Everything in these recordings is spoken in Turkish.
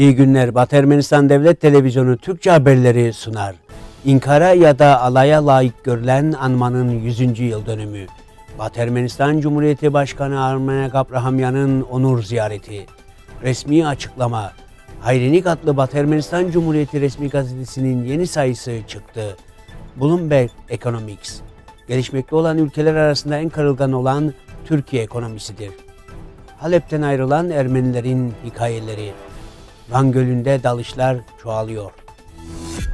İyi günler Batı Ermenistan Devlet Televizyonu Türkçe haberleri sunar. İnkara ya da alaya layık görülen anmanın 100. yıl dönümü. Batı Ermenistan Cumhuriyeti Başkanı Armen Abrahamyan'ın onur ziyareti. Resmi açıklama. Hayrinik adlı Batı Ermenistan Cumhuriyeti resmi gazetesinin yeni sayısı çıktı. Bloomberg Economics. Gelişmekte olan ülkeler arasında en karılgan olan Türkiye ekonomisidir. Halep'ten ayrılan Ermenilerin hikayeleri. Van Gölü'nde dalışlar çoğalıyor.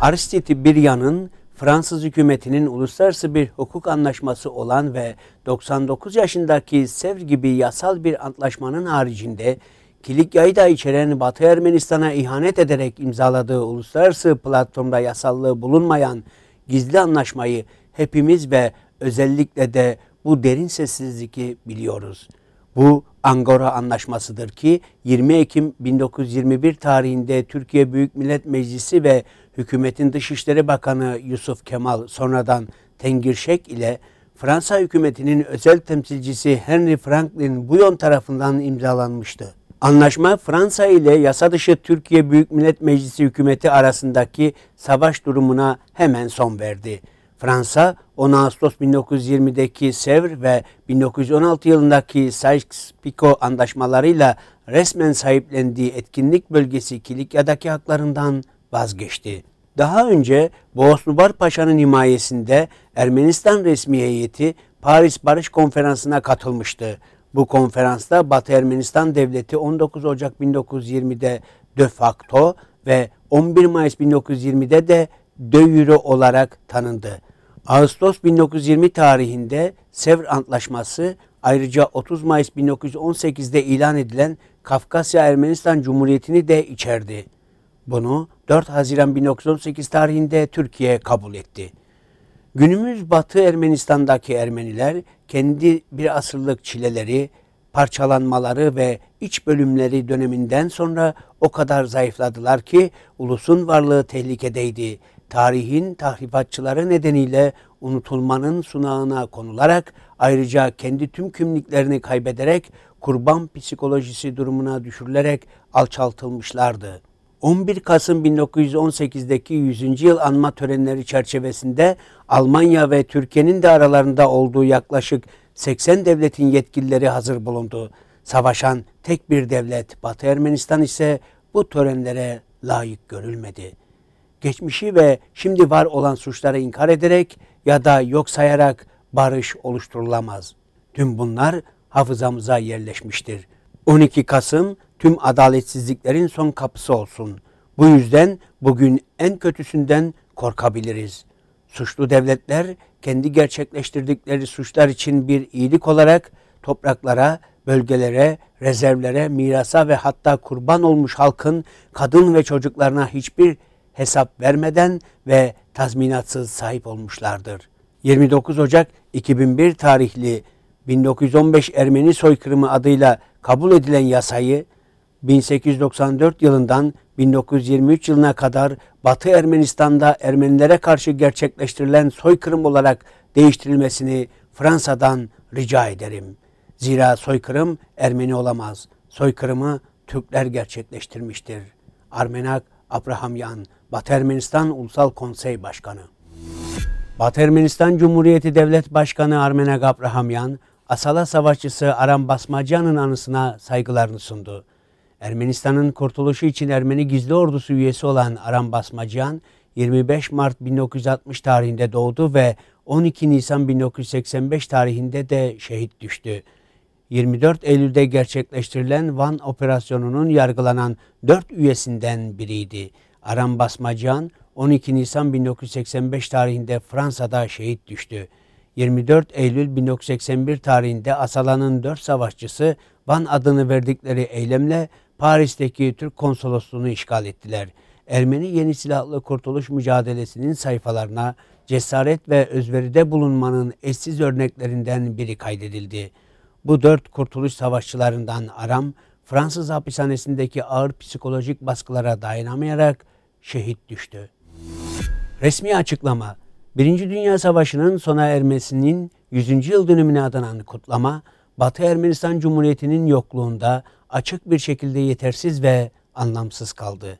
Aristide Birya'nın Fransız hükümetinin uluslararası bir hukuk anlaşması olan ve 99 yaşındaki Sevr gibi yasal bir antlaşmanın haricinde Kilikya'yı da içeren Batı Ermenistan'a ihanet ederek imzaladığı uluslararası platformda yasallığı bulunmayan gizli anlaşmayı hepimiz ve özellikle de bu derin sessizliği biliyoruz. Bu Angora Anlaşması'dır ki 20 Ekim 1921 tarihinde Türkiye Büyük Millet Meclisi ve hükümetin Dışişleri Bakanı Yusuf Kemal sonradan Tengirşek ile Fransa hükümetinin özel temsilcisi Henry Franklin Buyon tarafından imzalanmıştı. Anlaşma Fransa ile yasa dışı Türkiye Büyük Millet Meclisi hükümeti arasındaki savaş durumuna hemen son verdi. Fransa 10 Ağustos 1920'deki Sevr ve 1916 yılındaki Sykes-Picot anlaşmalarıyla resmen sahiplendiği etkinlik bölgesi Kilikya'daki haklarından vazgeçti. Daha önce Boğaz Paşa'nın himayesinde Ermenistan resmi heyeti Paris Barış Konferansı'na katılmıştı. Bu konferansta Batı Ermenistan Devleti 19 Ocak 1920'de de facto ve 11 Mayıs 1920'de de de euro olarak tanındı. Ağustos 1920 tarihinde Sevr Antlaşması ayrıca 30 Mayıs 1918'de ilan edilen Kafkasya Ermenistan Cumhuriyeti'ni de içerdi. Bunu 4 Haziran 1918 tarihinde Türkiye kabul etti. Günümüz Batı Ermenistan'daki Ermeniler kendi bir asırlık çileleri, parçalanmaları ve iç bölümleri döneminden sonra o kadar zayıfladılar ki ulusun varlığı tehlikedeydi. Tarihin tahribatçıları nedeniyle unutulmanın sunağına konularak ayrıca kendi tüm kimliklerini kaybederek kurban psikolojisi durumuna düşürülerek alçaltılmışlardı. 11 Kasım 1918'deki 100. yıl anma törenleri çerçevesinde Almanya ve Türkiye'nin de aralarında olduğu yaklaşık 80 devletin yetkilileri hazır bulundu. Savaşan tek bir devlet Batı Ermenistan ise bu törenlere layık görülmedi. Geçmişi ve şimdi var olan suçları inkar ederek ya da yok sayarak barış oluşturulamaz. Tüm bunlar hafızamıza yerleşmiştir. 12 Kasım tüm adaletsizliklerin son kapısı olsun. Bu yüzden bugün en kötüsünden korkabiliriz. Suçlu devletler kendi gerçekleştirdikleri suçlar için bir iyilik olarak topraklara, bölgelere, rezervlere, mirasa ve hatta kurban olmuş halkın kadın ve çocuklarına hiçbir hesap vermeden ve tazminatsız sahip olmuşlardır. 29 Ocak 2001 tarihli 1915 Ermeni soykırımı adıyla kabul edilen yasayı 1894 yılından 1923 yılına kadar Batı Ermenistan'da Ermenilere karşı gerçekleştirilen soykırım olarak değiştirilmesini Fransa'dan rica ederim. Zira soykırım Ermeni olamaz. Soykırımı Türkler gerçekleştirmiştir. Armenak Abrahamyan, Batı Ermenistan Ulusal Konsey Başkanı. Batı Ermenistan Cumhuriyeti Devlet Başkanı Armenek Abrahamyan, Asala Savaşçısı Aram Basmacan'ın anısına saygılarını sundu. Ermenistan'ın kurtuluşu için Ermeni gizli ordusu üyesi olan Aram Basmacan, 25 Mart 1960 tarihinde doğdu ve 12 Nisan 1985 tarihinde de şehit düştü. 24 Eylül'de gerçekleştirilen Van operasyonunun yargılanan 4 üyesinden biriydi. Aram Basmacan 12 Nisan 1985 tarihinde Fransa'da şehit düştü. 24 Eylül 1981 tarihinde Asala'nın 4 savaşçısı Van adını verdikleri eylemle Paris'teki Türk konsolosluğunu işgal ettiler. Ermeni yeni silahlı kurtuluş mücadelesinin sayfalarına cesaret ve özveride bulunmanın eşsiz örneklerinden biri kaydedildi. Bu dört kurtuluş savaşçılarından Aram, Fransız hapishanesindeki ağır psikolojik baskılara dayanamayarak şehit düştü. Resmi açıklama, Birinci Dünya Savaşı'nın sona ermesinin 100. yıl dönümüne adanan kutlama, Batı Ermenistan Cumhuriyeti'nin yokluğunda açık bir şekilde yetersiz ve anlamsız kaldı.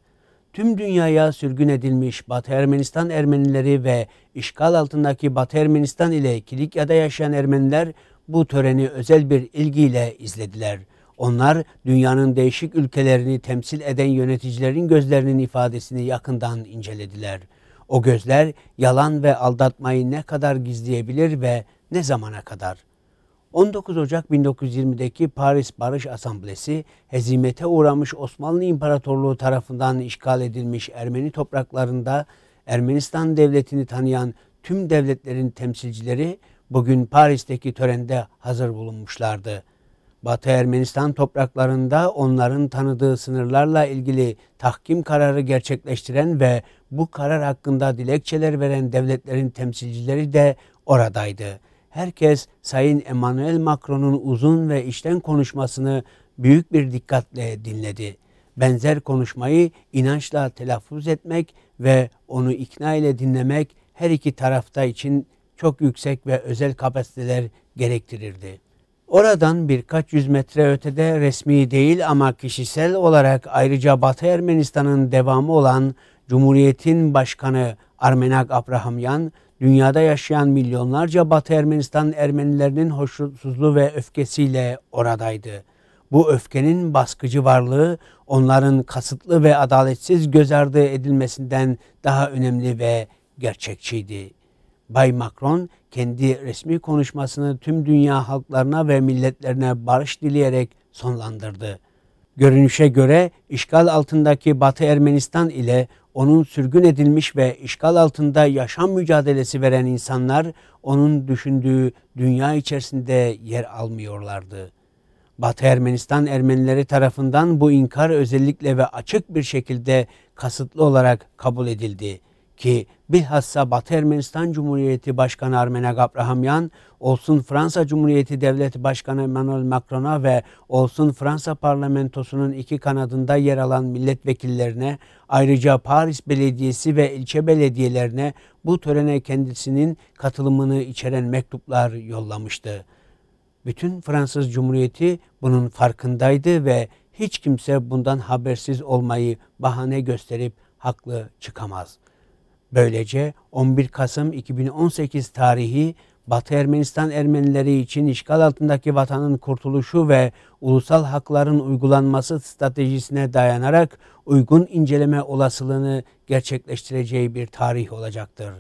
Tüm dünyaya sürgün edilmiş Batı Ermenistan Ermenileri ve işgal altındaki Batı Ermenistan ile Kilikya'da yaşayan Ermeniler bu töreni özel bir ilgiyle izlediler. Onlar dünyanın değişik ülkelerini temsil eden yöneticilerin gözlerinin ifadesini yakından incelediler. O gözler yalan ve aldatmayı ne kadar gizleyebilir ve ne zamana kadar? 19 Ocak 1920'deki Paris Barış Asamblesi, hezimete uğramış Osmanlı İmparatorluğu tarafından işgal edilmiş Ermeni topraklarında Ermenistan devletini tanıyan tüm devletlerin temsilcileri bugün Paris'teki törende hazır bulunmuşlardı. Batı Ermenistan topraklarında onların tanıdığı sınırlarla ilgili tahkim kararı gerçekleştiren ve bu karar hakkında dilekçeler veren devletlerin temsilcileri de oradaydı. Herkes Sayın Emmanuel Macron'un uzun ve işten konuşmasını büyük bir dikkatle dinledi. Benzer konuşmayı inançla telaffuz etmek ve onu ikna ile dinlemek her iki tarafta için çok yüksek ve özel kapasiteler gerektirirdi. Oradan birkaç yüz metre ötede resmi değil ama kişisel olarak ayrıca Batı Ermenistan'ın devamı olan Cumhuriyet'in başkanı Armenak Abrahamyan, dünyada yaşayan milyonlarca Batı Ermenistan Ermenilerinin hoşnutsuzluğu ve öfkesiyle oradaydı. Bu öfkenin baskıcı varlığı onların kasıtlı ve adaletsiz göz ardı edilmesinden daha önemli ve gerçekçiydi. Bay Macron kendi resmi konuşmasını tüm dünya halklarına ve milletlerine barış dileyerek sonlandırdı. Görünüşe göre işgal altındaki Batı Ermenistan ile onun sürgün edilmiş ve işgal altında yaşam mücadelesi veren insanlar onun düşündüğü dünya içerisinde yer almıyorlardı. Batı Ermenistan Ermenileri tarafından bu inkar özellikle ve açık bir şekilde kasıtlı olarak kabul edildi ki bilhassa Batı Ermenistan Cumhuriyeti Başkanı Armene Gabrahamyan olsun Fransa Cumhuriyeti Devlet Başkanı Emmanuel Macron'a ve olsun Fransa parlamentosunun iki kanadında yer alan milletvekillerine ayrıca Paris Belediyesi ve ilçe belediyelerine bu törene kendisinin katılımını içeren mektuplar yollamıştı. Bütün Fransız Cumhuriyeti bunun farkındaydı ve hiç kimse bundan habersiz olmayı bahane gösterip haklı çıkamaz.'' Böylece 11 Kasım 2018 tarihi Batı Ermenistan Ermenileri için işgal altındaki vatanın kurtuluşu ve ulusal hakların uygulanması stratejisine dayanarak uygun inceleme olasılığını gerçekleştireceği bir tarih olacaktır.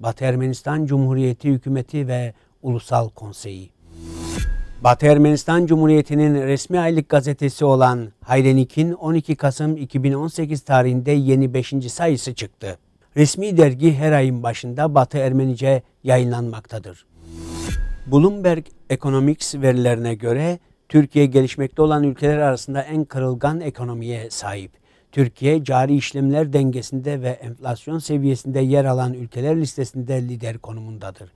Batı Ermenistan Cumhuriyeti Hükümeti ve Ulusal Konseyi Batı Ermenistan Cumhuriyeti'nin resmi aylık gazetesi olan Hayrenik'in 12 Kasım 2018 tarihinde yeni 5. sayısı çıktı. Resmi dergi her ayın başında Batı Ermenice yayınlanmaktadır. Bloomberg Economics verilerine göre Türkiye gelişmekte olan ülkeler arasında en kırılgan ekonomiye sahip. Türkiye cari işlemler dengesinde ve enflasyon seviyesinde yer alan ülkeler listesinde lider konumundadır.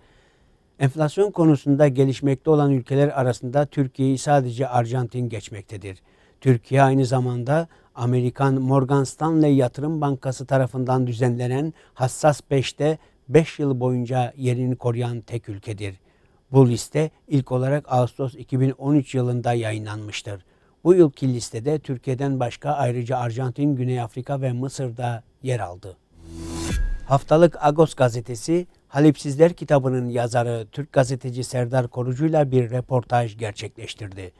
Enflasyon konusunda gelişmekte olan ülkeler arasında Türkiye'yi sadece Arjantin geçmektedir. Türkiye aynı zamanda Amerikan Morgan Stanley Yatırım Bankası tarafından düzenlenen Hassas 5'te 5 yıl boyunca yerini koruyan tek ülkedir. Bu liste ilk olarak Ağustos 2013 yılında yayınlanmıştır. Bu yılki listede Türkiye'den başka ayrıca Arjantin, Güney Afrika ve Mısır'da yer aldı. Haftalık Agos gazetesi Halipsizler kitabının yazarı Türk gazeteci Serdar Korucu'yla bir reportaj gerçekleştirdi.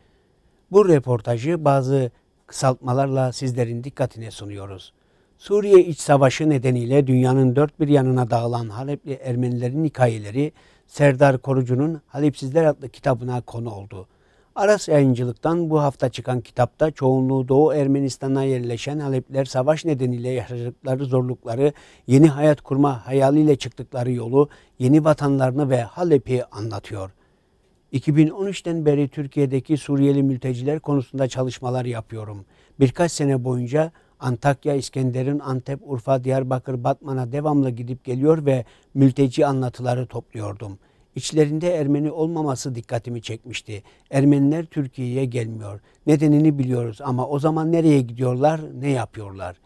Bu reportajı bazı kısaltmalarla sizlerin dikkatine sunuyoruz. Suriye iç savaşı nedeniyle dünyanın dört bir yanına dağılan Halepli Ermenilerin hikayeleri Serdar Korucu'nun Halepsizler adlı kitabına konu oldu. Aras yayıncılıktan bu hafta çıkan kitapta çoğunluğu Doğu Ermenistan'a yerleşen Halepler savaş nedeniyle yaşadıkları zorlukları, yeni hayat kurma hayaliyle çıktıkları yolu, yeni vatanlarını ve Halep'i anlatıyor.'' 2013'ten beri Türkiye'deki Suriyeli mülteciler konusunda çalışmalar yapıyorum. Birkaç sene boyunca Antakya, İskenderun, Antep, Urfa, Diyarbakır, Batman'a devamlı gidip geliyor ve mülteci anlatıları topluyordum. İçlerinde Ermeni olmaması dikkatimi çekmişti. Ermeniler Türkiye'ye gelmiyor. Nedenini biliyoruz ama o zaman nereye gidiyorlar, ne yapıyorlar?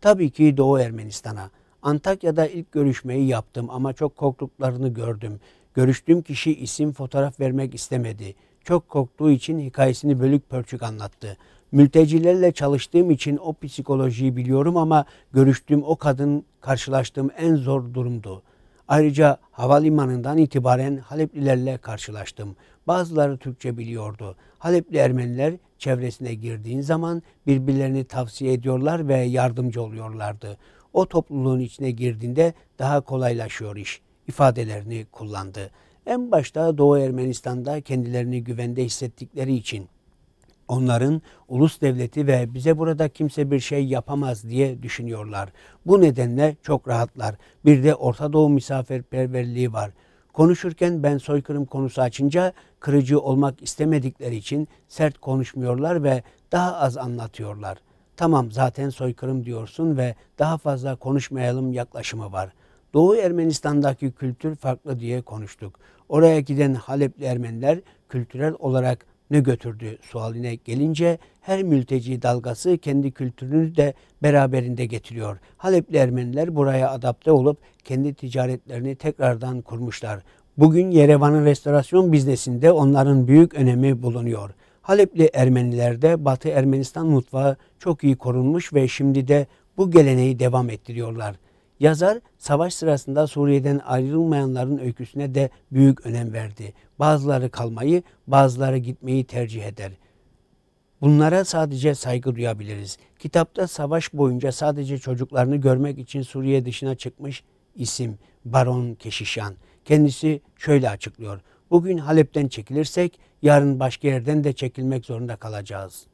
Tabii ki Doğu Ermenistan'a. Antakya'da ilk görüşmeyi yaptım ama çok korktuklarını gördüm. Görüştüğüm kişi isim fotoğraf vermek istemedi. Çok korktuğu için hikayesini bölük pörçük anlattı. Mültecilerle çalıştığım için o psikolojiyi biliyorum ama görüştüğüm o kadın karşılaştığım en zor durumdu. Ayrıca havalimanından itibaren Haleplilerle karşılaştım. Bazıları Türkçe biliyordu. Halepli Ermeniler çevresine girdiğin zaman birbirlerini tavsiye ediyorlar ve yardımcı oluyorlardı. O topluluğun içine girdiğinde daha kolaylaşıyor iş.'' ifadelerini kullandı. En başta Doğu Ermenistan'da kendilerini güvende hissettikleri için onların ulus devleti ve bize burada kimse bir şey yapamaz diye düşünüyorlar. Bu nedenle çok rahatlar. Bir de Orta Doğu misafirperverliği var. Konuşurken ben soykırım konusu açınca kırıcı olmak istemedikleri için sert konuşmuyorlar ve daha az anlatıyorlar. Tamam zaten soykırım diyorsun ve daha fazla konuşmayalım yaklaşımı var.'' Doğu Ermenistan'daki kültür farklı diye konuştuk. Oraya giden Halepli Ermeniler kültürel olarak ne götürdü sualine gelince her mülteci dalgası kendi kültürünü de beraberinde getiriyor. Halepli Ermeniler buraya adapte olup kendi ticaretlerini tekrardan kurmuşlar. Bugün Yerevan'ın restorasyon biznesinde onların büyük önemi bulunuyor. Halepli Ermenilerde Batı Ermenistan mutfağı çok iyi korunmuş ve şimdi de bu geleneği devam ettiriyorlar. Yazar savaş sırasında Suriye'den ayrılmayanların öyküsüne de büyük önem verdi. Bazıları kalmayı, bazıları gitmeyi tercih eder. Bunlara sadece saygı duyabiliriz. Kitapta savaş boyunca sadece çocuklarını görmek için Suriye dışına çıkmış isim Baron Keşişan. Kendisi şöyle açıklıyor. Bugün Halep'ten çekilirsek yarın başka yerden de çekilmek zorunda kalacağız.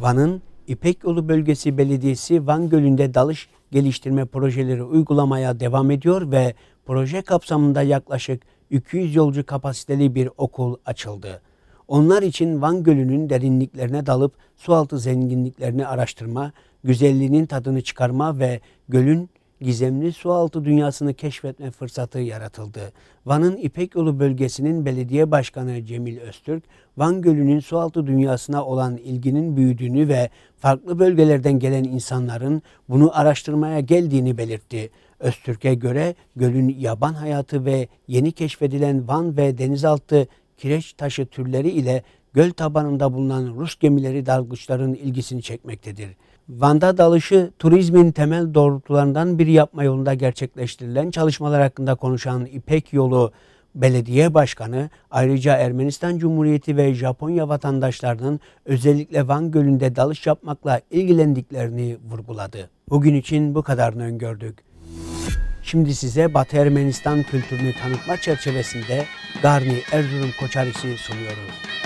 Van'ın İpek Yolu Bölgesi Belediyesi Van Gölü'nde dalış geliştirme projeleri uygulamaya devam ediyor ve proje kapsamında yaklaşık 200 yolcu kapasiteli bir okul açıldı. Onlar için Van Gölü'nün derinliklerine dalıp sualtı zenginliklerini araştırma, güzelliğinin tadını çıkarma ve gölün gizemli sualtı dünyasını keşfetme fırsatı yaratıldı. Van'ın İpek Yolu bölgesinin belediye başkanı Cemil Öztürk, Van Gölü'nün sualtı dünyasına olan ilginin büyüdüğünü ve farklı bölgelerden gelen insanların bunu araştırmaya geldiğini belirtti. Öztürk'e göre gölün yaban hayatı ve yeni keşfedilen Van ve denizaltı kireç taşı türleri ile göl tabanında bulunan Rus gemileri dalgıçların ilgisini çekmektedir. Van'da dalışı turizmin temel doğrultularından biri yapma yolunda gerçekleştirilen çalışmalar hakkında konuşan İpek Yolu Belediye Başkanı ayrıca Ermenistan Cumhuriyeti ve Japonya vatandaşlarının özellikle Van Gölü'nde dalış yapmakla ilgilendiklerini vurguladı. Bugün için bu kadarını öngördük. Şimdi size Batı Ermenistan kültürünü tanıtma çerçevesinde Garni Erzurum Koçarisi sunuyoruz.